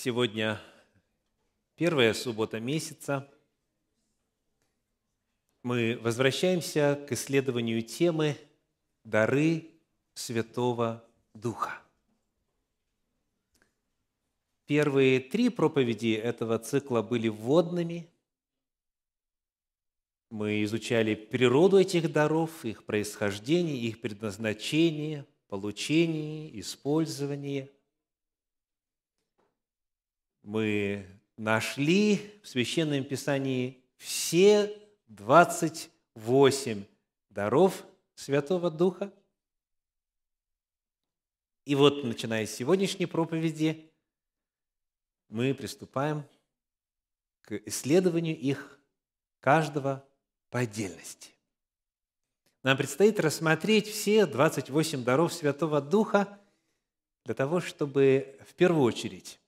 Сегодня первая суббота месяца. Мы возвращаемся к исследованию темы «Дары Святого Духа». Первые три проповеди этого цикла были вводными. Мы изучали природу этих даров, их происхождение, их предназначение, получение, использование – мы нашли в Священном Писании все 28 даров Святого Духа. И вот, начиная с сегодняшней проповеди, мы приступаем к исследованию их каждого по отдельности. Нам предстоит рассмотреть все 28 даров Святого Духа для того, чтобы в первую очередь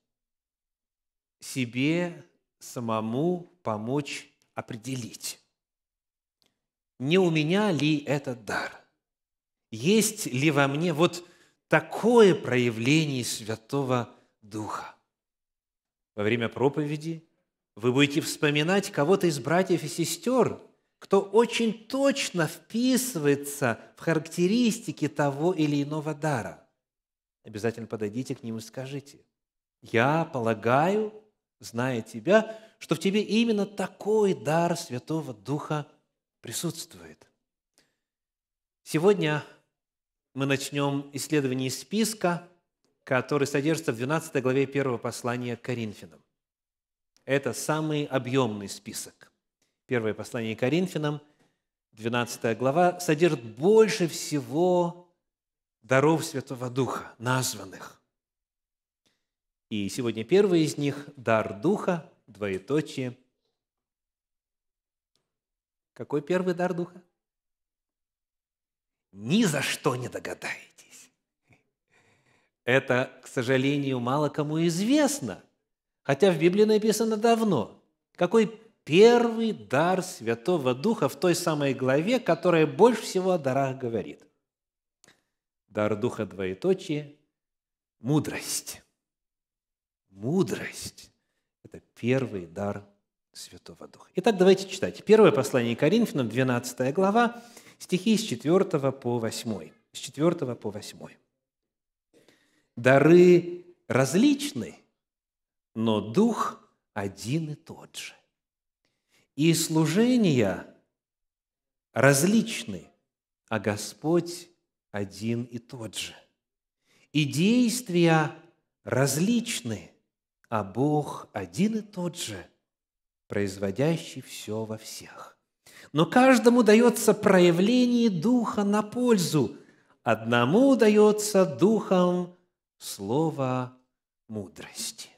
себе самому помочь определить, не у меня ли этот дар, есть ли во мне вот такое проявление Святого Духа. Во время проповеди вы будете вспоминать кого-то из братьев и сестер, кто очень точно вписывается в характеристики того или иного дара. Обязательно подойдите к нему и скажите, я полагаю, зная Тебя, что в Тебе именно такой дар Святого Духа присутствует. Сегодня мы начнем исследование списка, который содержится в 12 главе 1 послания к Коринфянам. Это самый объемный список. Первое послание к Коринфянам, 12 глава, содержит больше всего даров Святого Духа, названных. И сегодня первый из них – дар Духа, двоеточие. Какой первый дар Духа? Ни за что не догадаетесь. Это, к сожалению, мало кому известно, хотя в Библии написано давно. Какой первый дар Святого Духа в той самой главе, которая больше всего о дарах говорит? Дар Духа двоеточие – мудрость мудрость – это первый дар Святого Духа. Итак, давайте читать. Первое послание Коринфянам, 12 глава, стихи с 4 по 8. С 4 по 8. Дары различны, но Дух один и тот же. И служения различны, а Господь один и тот же. И действия различны, а Бог один и тот же, производящий все во всех. Но каждому дается проявление Духа на пользу, одному дается Духом Слово мудрости.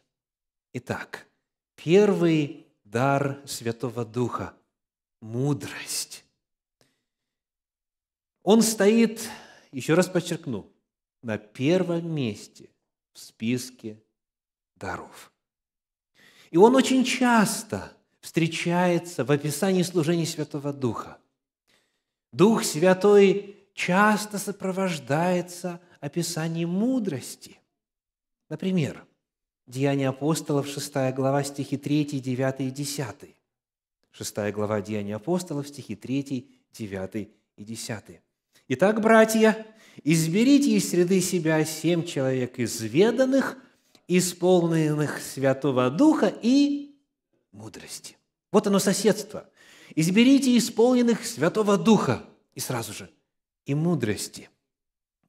Итак, первый дар Святого Духа – мудрость. Он стоит, еще раз подчеркну, на первом месте в списке даров. И он очень часто встречается в описании служения Святого Духа. Дух Святой часто сопровождается описанием мудрости. Например, Деяния апостолов, 6 глава, стихи 3, 9 и 10. 6 глава Деяния апостолов, стихи 3, 9 и 10. «Итак, братья, изберите из среды себя семь человек изведанных – исполненных Святого Духа и мудрости. Вот оно соседство. Изберите исполненных Святого Духа и сразу же и мудрости.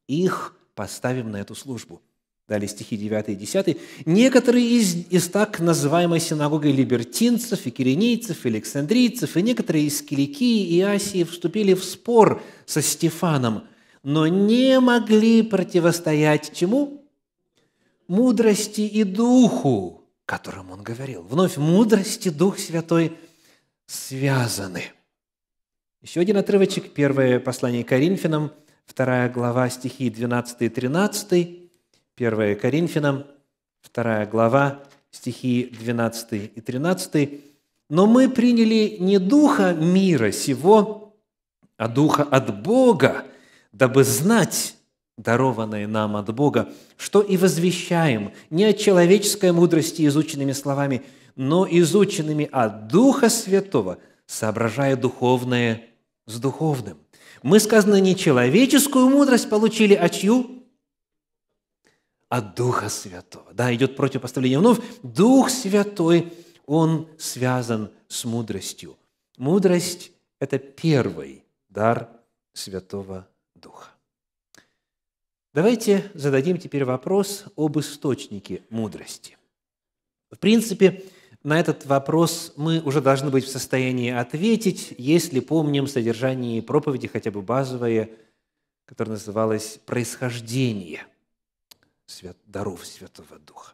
Их поставим на эту службу. Далее стихи 9 и 10. Некоторые из, из так называемой синагоги либертинцев, и киренейцев, и александрийцев, и некоторые из Киликии и Асии вступили в спор со Стефаном, но не могли противостоять чему? мудрости и духу, которым он говорил. Вновь мудрость и Дух Святой связаны. Еще один отрывочек, первое послание Коринфянам, вторая глава, стихи 12 и 13. Первое Коринфянам, вторая глава, стихи 12 и 13. «Но мы приняли не духа мира сего, а духа от Бога, дабы знать дарованное нам от Бога, что и возвещаем не от человеческой мудрости изученными словами, но изученными от Духа Святого, соображая духовное с духовным. Мы, сказано, не человеческую мудрость получили, а чью? От Духа Святого. Да, идет противопоставление вновь. Дух Святой, он связан с мудростью. Мудрость – это первый дар Святого Давайте зададим теперь вопрос об источнике мудрости. В принципе, на этот вопрос мы уже должны быть в состоянии ответить, если помним содержание проповеди, хотя бы базовое, которое называлось «Происхождение даров Святого Духа».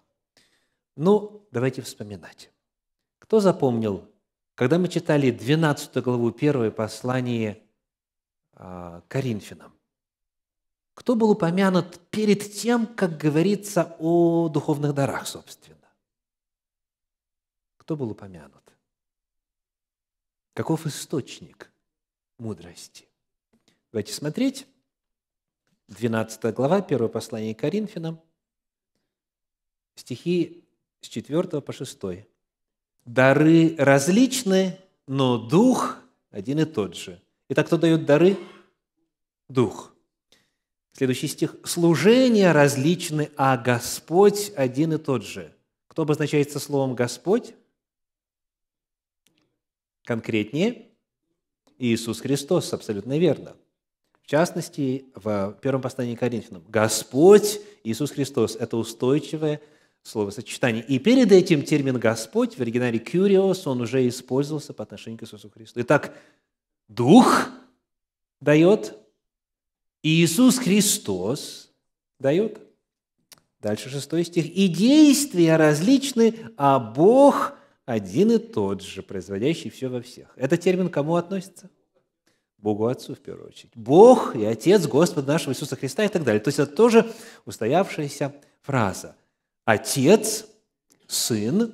Ну, давайте вспоминать. Кто запомнил, когда мы читали 12 главу 1 Послания а, Коринфянам, кто был упомянут перед тем, как говорится о духовных дарах, собственно? Кто был упомянут? Каков источник мудрости? Давайте смотреть. 12 глава, 1 послание к Коринфянам, стихи с 4 по 6. «Дары различны, но Дух один и тот же». Итак, кто дает дары? Дух. Следующий стих. «Служения различны, а Господь один и тот же». Кто обозначается словом «Господь»? Конкретнее – Иисус Христос, абсолютно верно. В частности, в первом послании к Коринфянам «Господь Иисус Христос» – это устойчивое словосочетание. И перед этим термин «Господь» в оригинале «кюриос» он уже использовался по отношению к Иисусу Христу. Итак, Дух дает Иисус Христос дает, дальше шестой стих, «И действия различны, а Бог один и тот же, производящий все во всех». Это термин кому относится? Богу Отцу, в первую очередь. Бог и Отец Господа нашего Иисуса Христа и так далее. То есть это тоже устоявшаяся фраза. Отец, Сын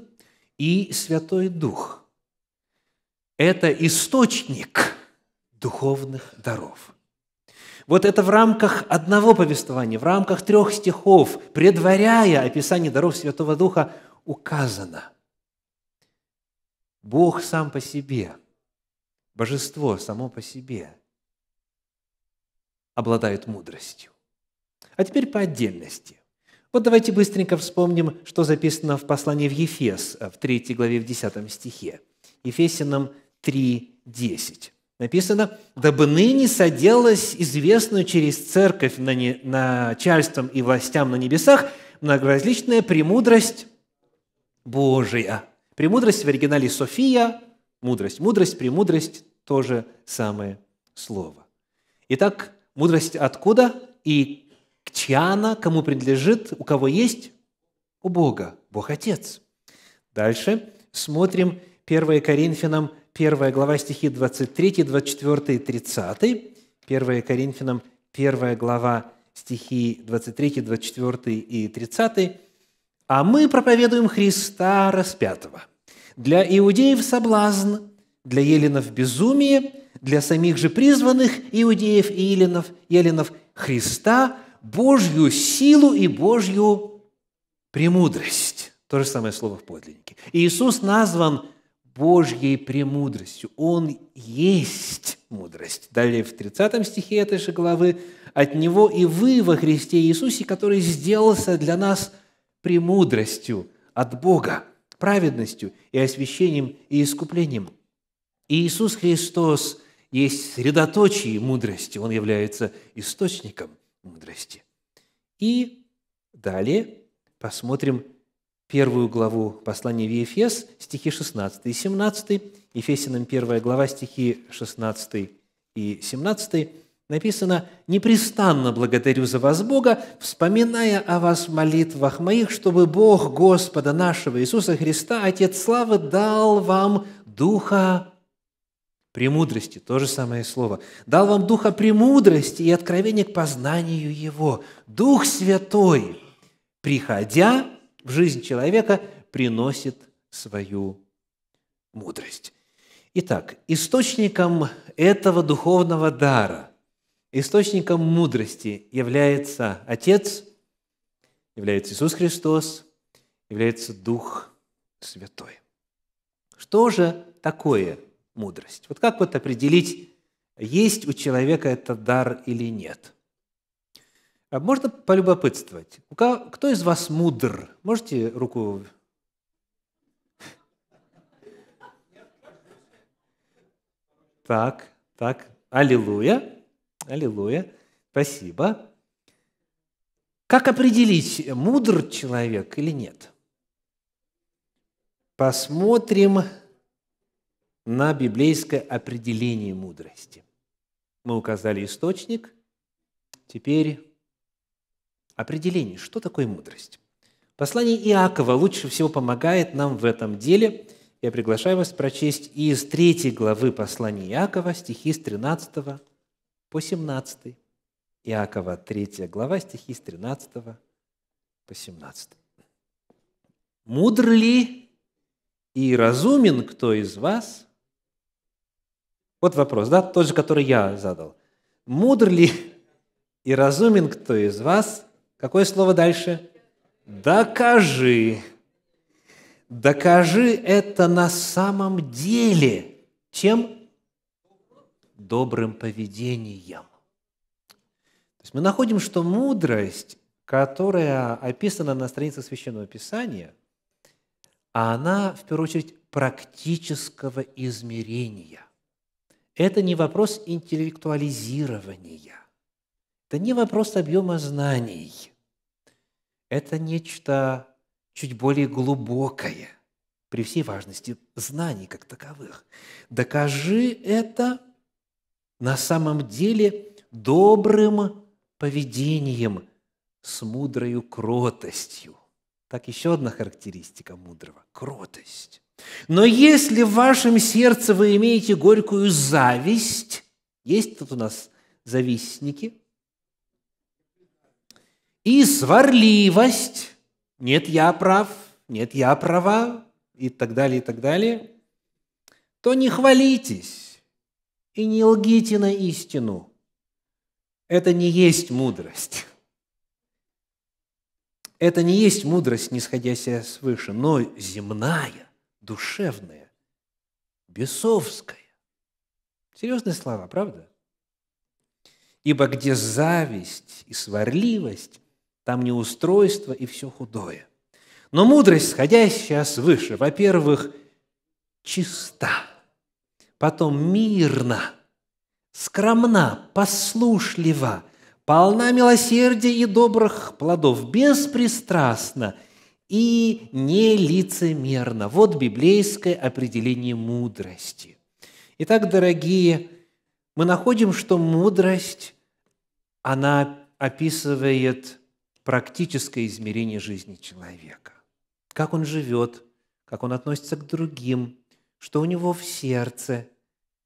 и Святой Дух – это источник духовных даров. Вот это в рамках одного повествования, в рамках трех стихов, предваряя описание даров Святого Духа, указано. Бог сам по себе, божество само по себе обладает мудростью. А теперь по отдельности. Вот давайте быстренько вспомним, что записано в послании в Ефес, э, в 3 главе, в 10 стихе. Ефесянам 3, 10. Написано, «Дабы ныне соделась известную через церковь на начальством и властям на небесах многоразличная премудрость Божия». Премудрость в оригинале «София», мудрость. Мудрость, премудрость – то же самое слово. Итак, мудрость откуда и к чья она, кому принадлежит, у кого есть? У Бога, Бог Отец. Дальше смотрим 1 Коринфянам 1 глава стихи 23, 24 и 30, 1 Коринфянам 1 глава стихи 23, 24 и 30, «А мы проповедуем Христа распятого. Для иудеев соблазн, для еленов безумие, для самих же призванных иудеев и еленов, еленов Христа, Божью силу и Божью премудрость». То же самое слово в подлиннике. Иисус назван Божьей премудростью. Он есть мудрость. Далее в 30 стихе этой же главы «От Него и вы во Христе Иисусе, который сделался для нас премудростью от Бога, праведностью и освящением и искуплением». Иисус Христос есть средоточие мудрости, Он является источником мудрости. И далее посмотрим первую главу послания в Ефес, стихи 16 и 17, Ефесиным 1 глава, стихи 16 и 17, написано «Непрестанно благодарю за вас Бога, вспоминая о вас в молитвах моих, чтобы Бог Господа нашего Иисуса Христа, Отец Славы, дал вам Духа премудрости, то же самое слово. Дал вам духа премудрости и откровения к познанию Его. Дух Святой, приходя, в жизнь человека приносит свою мудрость. Итак, источником этого духовного дара, источником мудрости является Отец, является Иисус Христос, является Дух Святой. Что же такое мудрость? Вот как вот определить, есть у человека этот дар или нет? А можно полюбопытствовать. Кто из вас мудр? Можете руку... Так, так. Аллилуйя. Аллилуйя. Спасибо. Как определить, мудр человек или нет? Посмотрим на библейское определение мудрости. Мы указали источник. Теперь определение, что такое мудрость. Послание Иакова лучше всего помогает нам в этом деле. Я приглашаю вас прочесть из третьей главы послания Иакова стихи с 13 по 17. Иакова, третья глава, стихи с 13 по 17. «Мудр ли и разумен кто из вас?» Вот вопрос, да, тот же, который я задал. «Мудр ли и разумен кто из вас?» Какое слово дальше? Докажи. Докажи это на самом деле. Чем? Добрым поведением. То есть мы находим, что мудрость, которая описана на страницах Священного Писания, она, в первую очередь, практического измерения. Это не вопрос интеллектуализирования. Это не вопрос объема знаний – это нечто чуть более глубокое при всей важности знаний как таковых. Докажи это на самом деле добрым поведением с мудрою кротостью. Так еще одна характеристика мудрого – кротость. Но если в вашем сердце вы имеете горькую зависть, есть тут у нас завистники – и сварливость. Нет, я прав, нет, я права, и так далее, и так далее, то не хвалитесь и не лгите на истину. Это не есть мудрость. Это не есть мудрость, нисходящая свыше, но земная, душевная, бесовская. Серьезные слова, правда? Ибо где зависть и сварливость, там не устройство и все худое. Но мудрость, сходящая свыше, во-первых, чиста, потом мирна, скромна, послушлива, полна милосердия и добрых плодов, беспристрастна и нелицемерна. Вот библейское определение мудрости. Итак, дорогие, мы находим, что мудрость, она описывает практическое измерение жизни человека. Как он живет, как он относится к другим, что у него в сердце,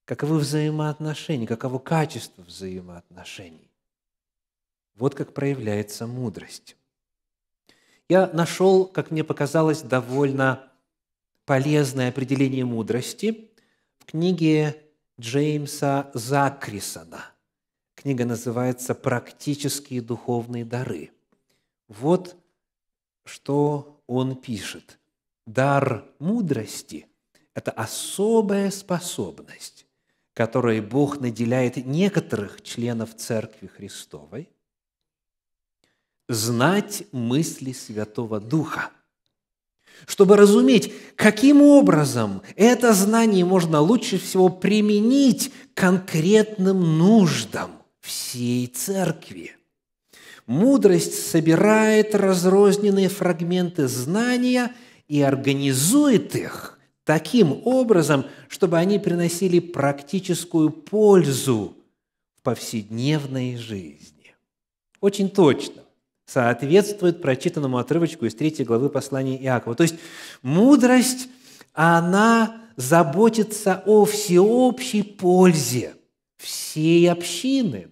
каковы взаимоотношения, каково качество взаимоотношений. Вот как проявляется мудрость. Я нашел, как мне показалось, довольно полезное определение мудрости в книге Джеймса Закрисона. Книга называется «Практические духовные дары». Вот что он пишет. Дар мудрости – это особая способность, которой Бог наделяет некоторых членов Церкви Христовой знать мысли Святого Духа – чтобы разуметь, каким образом это знание можно лучше всего применить к конкретным нуждам всей церкви. Мудрость собирает разрозненные фрагменты знания и организует их таким образом, чтобы они приносили практическую пользу в повседневной жизни. Очень точно соответствует прочитанному отрывочку из третьей главы послания Иакова. То есть мудрость, она заботится о всеобщей пользе всей общины,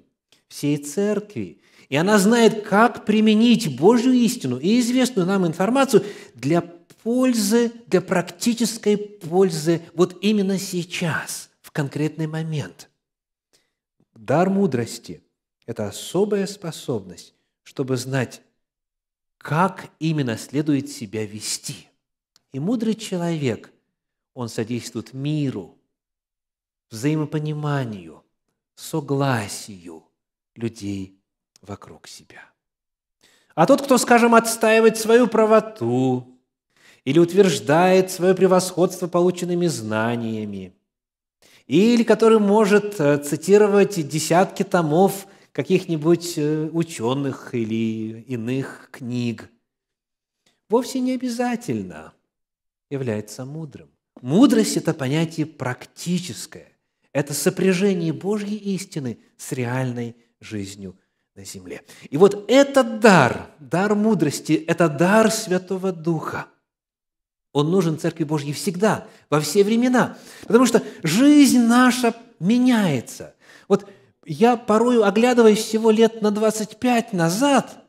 всей церкви, и она знает, как применить Божью истину и известную нам информацию для пользы, для практической пользы вот именно сейчас, в конкретный момент. Дар мудрости – это особая способность, чтобы знать, как именно следует себя вести. И мудрый человек, он содействует миру, взаимопониманию, согласию людей вокруг себя. А тот, кто, скажем, отстаивает свою правоту или утверждает свое превосходство полученными знаниями, или который может э, цитировать десятки томов каких-нибудь э, ученых или иных книг, вовсе не обязательно является мудрым. Мудрость – это понятие практическое. Это сопряжение Божьей истины с реальной жизнью на земле. И вот этот дар, дар мудрости, это дар Святого Духа. Он нужен Церкви Божьей всегда, во все времена. Потому что жизнь наша меняется. Вот я порою, оглядываясь всего лет на 25 назад,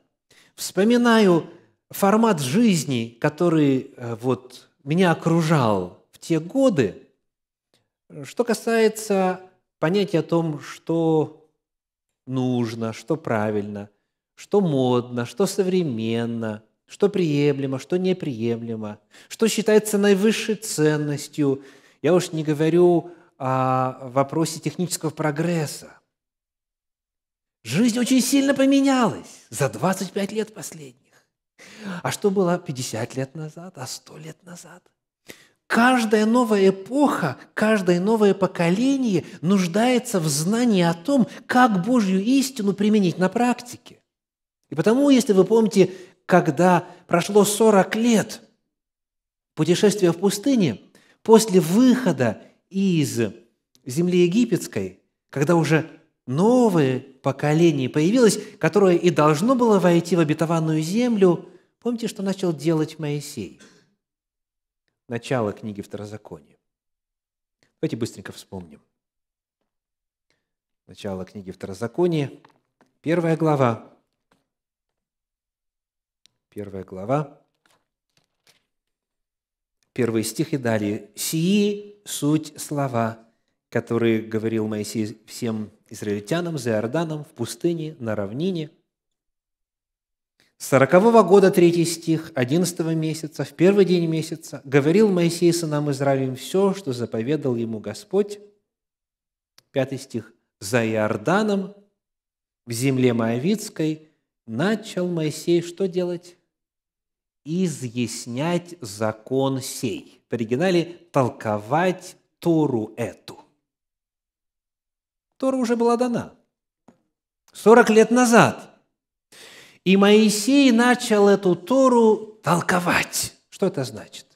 вспоминаю формат жизни, который э, вот меня окружал в те годы, что касается понятия о том, что нужно, что правильно, что модно, что современно, что приемлемо, что неприемлемо, что считается наивысшей ценностью. Я уж не говорю о вопросе технического прогресса. Жизнь очень сильно поменялась за 25 лет последних. А что было 50 лет назад, а 100 лет назад – Каждая новая эпоха, каждое новое поколение нуждается в знании о том, как Божью истину применить на практике. И потому, если вы помните, когда прошло 40 лет путешествия в пустыне, после выхода из земли египетской, когда уже новое поколение появилось, которое и должно было войти в обетованную землю, помните, что начал делать Моисей – начало книги Второзакония. Давайте быстренько вспомним. Начало книги Второзакония, первая глава, первая глава, первый стих и далее. «Сии суть слова, которые говорил Моисей всем израильтянам за Иорданом в пустыне, на равнине, 40 года, 3 стих, 11 месяца, в первый день месяца, говорил Моисей сынам Израилем все, что заповедал ему Господь. 5 стих. «За Иорданом, в земле Моавицкой, начал Моисей что делать? Изъяснять закон сей». В оригинале «толковать Тору эту». Тора уже была дана. 40 лет назад – и Моисей начал эту Тору толковать. Что это значит?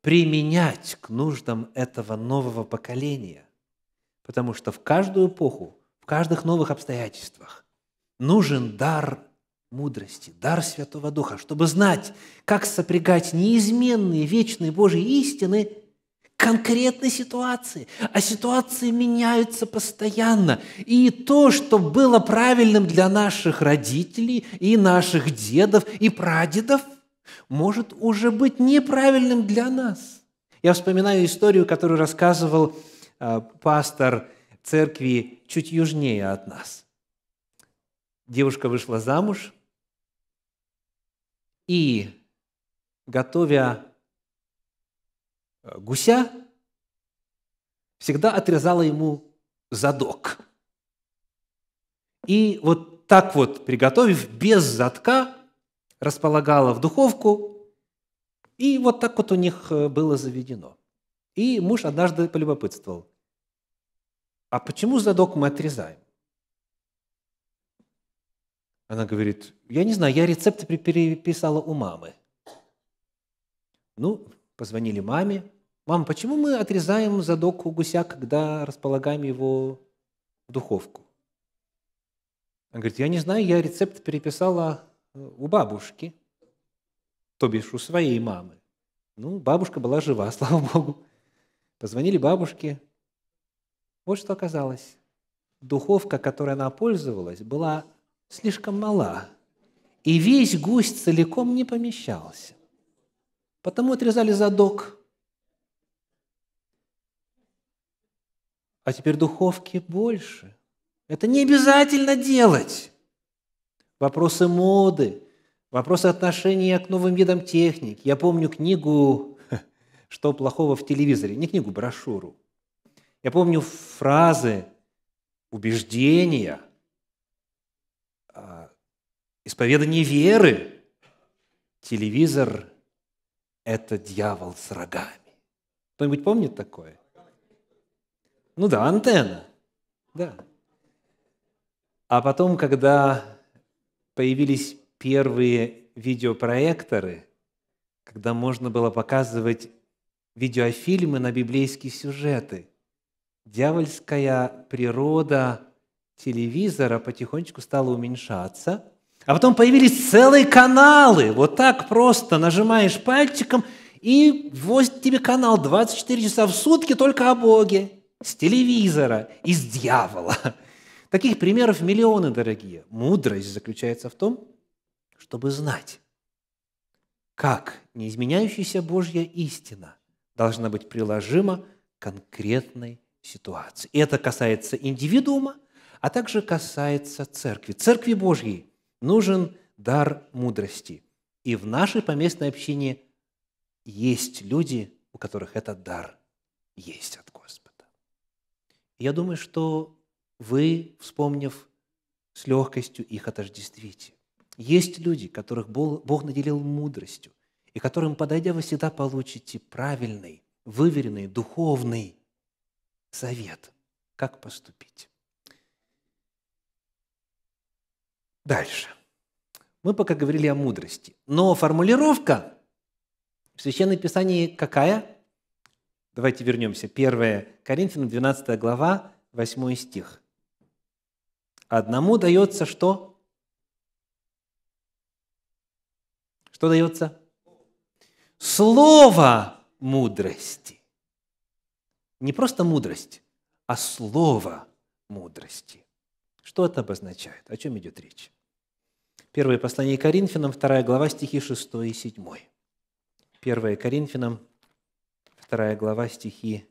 Применять к нуждам этого нового поколения. Потому что в каждую эпоху, в каждых новых обстоятельствах нужен дар мудрости, дар Святого Духа, чтобы знать, как сопрягать неизменные вечные Божьи истины – конкретной ситуации, а ситуации меняются постоянно. И то, что было правильным для наших родителей и наших дедов и прадедов, может уже быть неправильным для нас. Я вспоминаю историю, которую рассказывал э, пастор церкви чуть южнее от нас. Девушка вышла замуж и, готовя Э, гуся, всегда отрезала ему задок. И вот так вот, приготовив без задка, располагала в духовку, и вот так вот у них э, было заведено. И муж однажды полюбопытствовал, а почему задок мы отрезаем? Она говорит, я не знаю, я рецепты переписала у мамы. Ну, позвонили маме. «Мам, почему мы отрезаем задок у гуся, когда располагаем его в духовку?» Она говорит, «Я не знаю, я рецепт переписала э, у бабушки, то бишь у своей мамы». Ну, бабушка была жива, слава богу. Позвонили бабушке. Вот что оказалось. Духовка, которой она пользовалась, была слишком мала. И весь гусь целиком не помещался. Потому отрезали задок. А теперь духовки больше. Это не обязательно делать. Вопросы моды, вопросы отношения к новым видам техник. Я помню книгу «Что плохого в телевизоре?» Не книгу, брошюру. Я помню фразы, убеждения, а, исповедание веры. Телевизор это дьявол с рогами. Кто-нибудь помнит такое? Ну да, антенна. Да. А потом, когда появились первые видеопроекторы, когда можно было показывать видеофильмы на библейские сюжеты, дьявольская природа телевизора потихонечку стала уменьшаться – а потом появились целые каналы. Вот так просто нажимаешь пальчиком, и вот тебе канал 24 часа в сутки только о Боге. С телевизора, из дьявола. Таких примеров миллионы, дорогие. Мудрость заключается в том, чтобы знать, как неизменяющаяся Божья истина должна быть приложима к конкретной ситуации. И это касается индивидуума, а также касается церкви. Церкви Божьей, нужен дар мудрости. И в нашей поместной общине есть люди, у которых этот дар есть от Господа. Я думаю, что вы, вспомнив, с легкостью их отождествите. Есть люди, которых Бог наделил мудростью, и которым, подойдя, вы всегда получите правильный, выверенный, духовный совет, как поступить. Дальше. Мы пока говорили о мудрости. Но формулировка в Священном Писании какая? Давайте вернемся. 1 Коринфянам, 12 глава, 8 стих. Одному дается что? Что дается? Слово мудрости. Не просто мудрость, а слово мудрости. Что это обозначает? О чем идет речь? Первое послание Коринфянам, вторая глава, стихи 6 и 7. Первое Коринфянам, вторая глава, стихи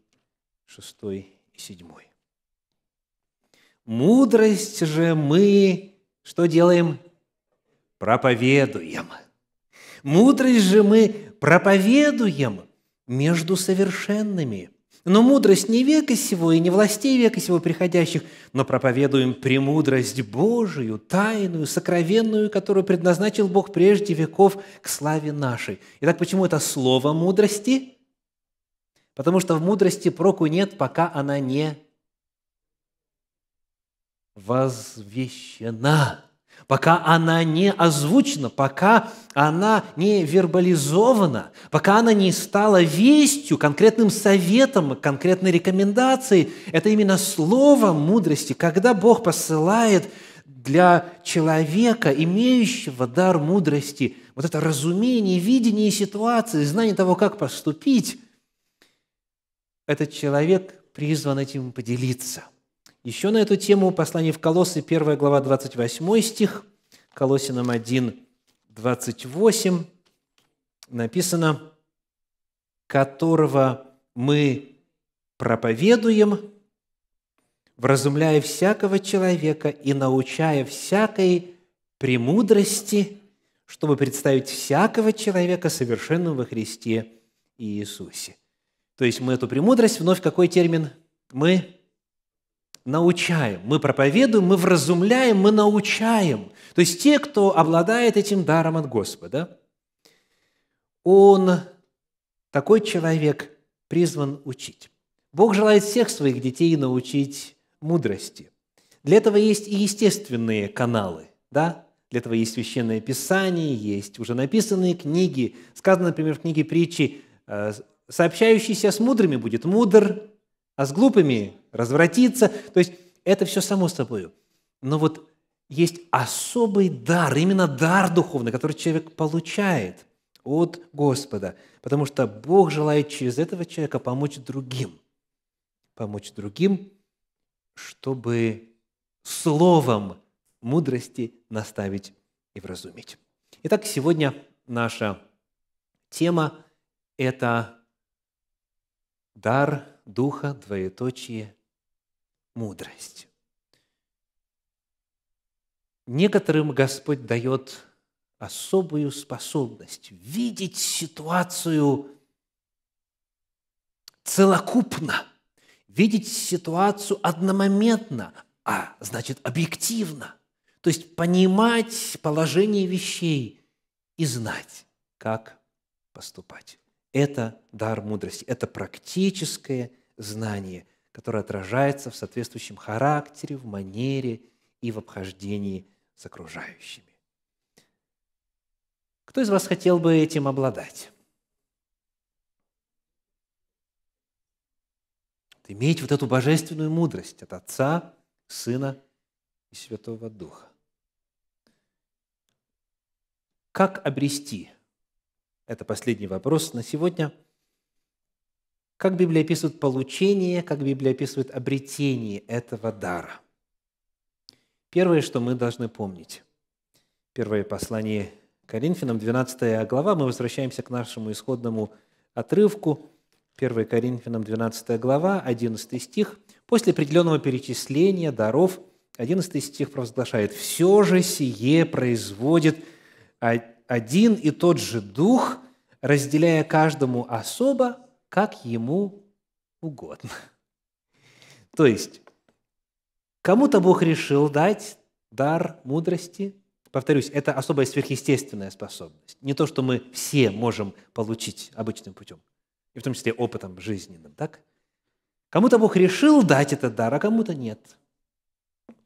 6 и 7. Мудрость же мы, что делаем? Проповедуем. Мудрость же мы проповедуем между совершенными – но мудрость не века сего и не властей века сего приходящих, но проповедуем премудрость Божию, тайную, сокровенную, которую предназначил Бог прежде веков к славе нашей. Итак, почему это слово мудрости? Потому что в мудрости проку нет, пока она не возвещена пока она не озвучена, пока она не вербализована, пока она не стала вестью, конкретным советом, конкретной рекомендацией. Это именно слово мудрости, когда Бог посылает для человека, имеющего дар мудрости, вот это разумение, видение ситуации, знание того, как поступить, этот человек призван этим поделиться – еще на эту тему послание в Колоссы, 1 глава, 28 стих, Колосинам 1, 28, написано, «Которого мы проповедуем, вразумляя всякого человека и научая всякой премудрости, чтобы представить всякого человека совершенным во Христе Иисусе». То есть мы эту премудрость, вновь какой термин? Мы научаем, мы проповедуем, мы вразумляем, мы научаем. То есть те, кто обладает этим даром от Господа, он, такой человек, призван учить. Бог желает всех своих детей научить мудрости. Для этого есть и естественные каналы, да? Для этого есть священное писание, есть уже написанные книги. Сказано, например, в книге притчи, э, сообщающийся с мудрыми будет мудр, а с глупыми развратиться. То есть это все само собой. Но вот есть особый дар, именно дар духовный, который человек получает от Господа, потому что Бог желает через этого человека помочь другим, помочь другим, чтобы словом мудрости наставить и вразумить. Итак, сегодня наша тема – это дар Духа, двоеточие, мудрость. Некоторым Господь дает особую способность видеть ситуацию целокупно, видеть ситуацию одномоментно, а значит объективно. То есть понимать положение вещей и знать, как поступать. Это дар мудрости, это практическое знание, которое отражается в соответствующем характере, в манере и в обхождении с окружающими. Кто из вас хотел бы этим обладать? Иметь вот эту божественную мудрость от Отца, Сына и Святого Духа. Как обрести это последний вопрос на сегодня. Как Библия описывает получение, как Библия описывает обретение этого дара? Первое, что мы должны помнить. Первое послание Коринфянам, 12 глава. Мы возвращаемся к нашему исходному отрывку. 1 Коринфянам, 12 глава, 11 стих. После определенного перечисления даров, 11 стих провозглашает «Все же сие производит один и тот же Дух, разделяя каждому особо, как ему угодно. То есть, кому-то Бог решил дать дар мудрости, повторюсь, это особая сверхъестественная способность, не то, что мы все можем получить обычным путем, и в том числе опытом жизненным, так? Кому-то Бог решил дать этот дар, а кому-то нет.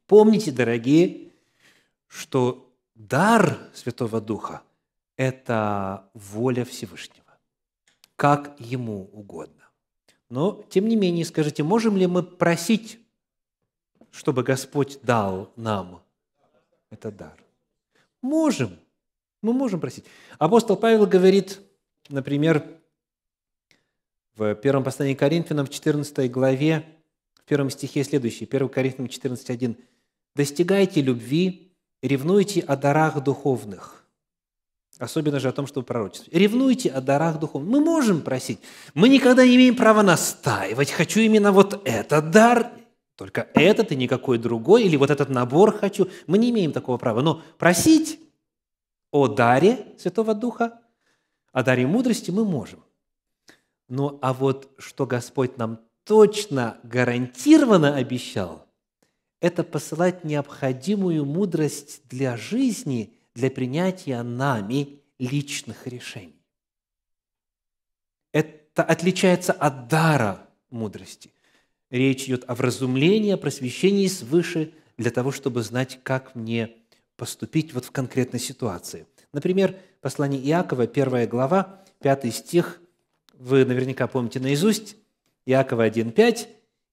Помните, дорогие, что дар Святого Духа – это воля Всевышнего, как Ему угодно. Но, тем не менее, скажите, можем ли мы просить, чтобы Господь дал нам этот дар? Можем. Мы можем просить. Апостол Павел говорит, например, в первом послании Коринфянам, в 14 главе, в первом стихе следующий: 1 Коринфянам 14.1. «Достигайте любви, ревнуйте о дарах духовных, Особенно же о том, чтобы пророчествовать. Ревнуйте о дарах духовных. Мы можем просить. Мы никогда не имеем права настаивать. Хочу именно вот этот дар, только этот и никакой другой, или вот этот набор хочу. Мы не имеем такого права. Но просить о даре Святого Духа, о даре мудрости мы можем. Ну а вот что Господь нам точно, гарантированно обещал, это посылать необходимую мудрость для жизни – для принятия нами личных решений. Это отличается от дара мудрости. Речь идет о вразумлении, о просвещении свыше для того, чтобы знать, как мне поступить вот в конкретной ситуации. Например, послание Иакова, первая глава, пятый стих, вы наверняка помните наизусть, Иакова 1,5.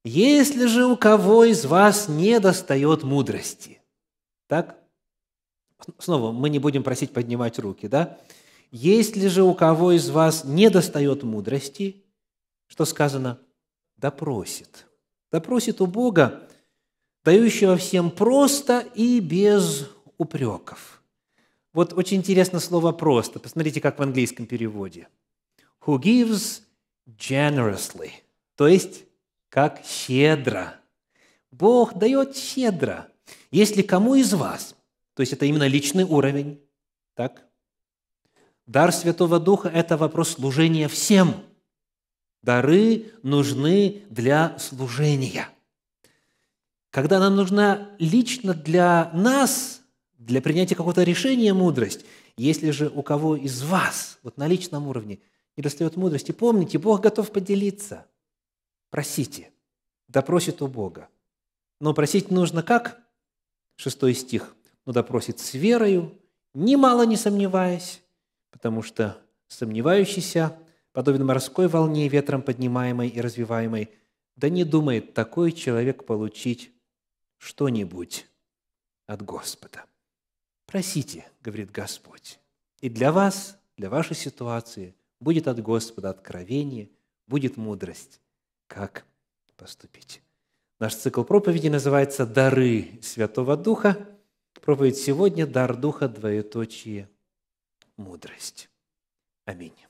«Если же у кого из вас не достает мудрости». Так? Снова, мы не будем просить поднимать руки, да? Если же у кого из вас не достает мудрости, что сказано? Допросит. Допросит у Бога, дающего всем просто и без упреков. Вот очень интересно слово «просто». Посмотрите, как в английском переводе. «Who gives generously», то есть как щедро. Бог дает щедро. Если кому из вас то есть это именно личный уровень. Так? Дар Святого Духа – это вопрос служения всем. Дары нужны для служения. Когда нам нужна лично для нас, для принятия какого-то решения мудрость, если же у кого из вас, вот на личном уровне, не достает мудрости, помните, Бог готов поделиться. Просите. Допросит у Бога. Но просить нужно как? Шестой стих но допросит с верою, немало не сомневаясь, потому что сомневающийся, подобен морской волне, ветром поднимаемой и развиваемой, да не думает такой человек получить что-нибудь от Господа. Просите, говорит Господь, и для вас, для вашей ситуации будет от Господа откровение, будет мудрость, как поступить. Наш цикл проповеди называется «Дары Святого Духа». Проповедь сегодня – дар Духа, двоеточие, мудрость. Аминь.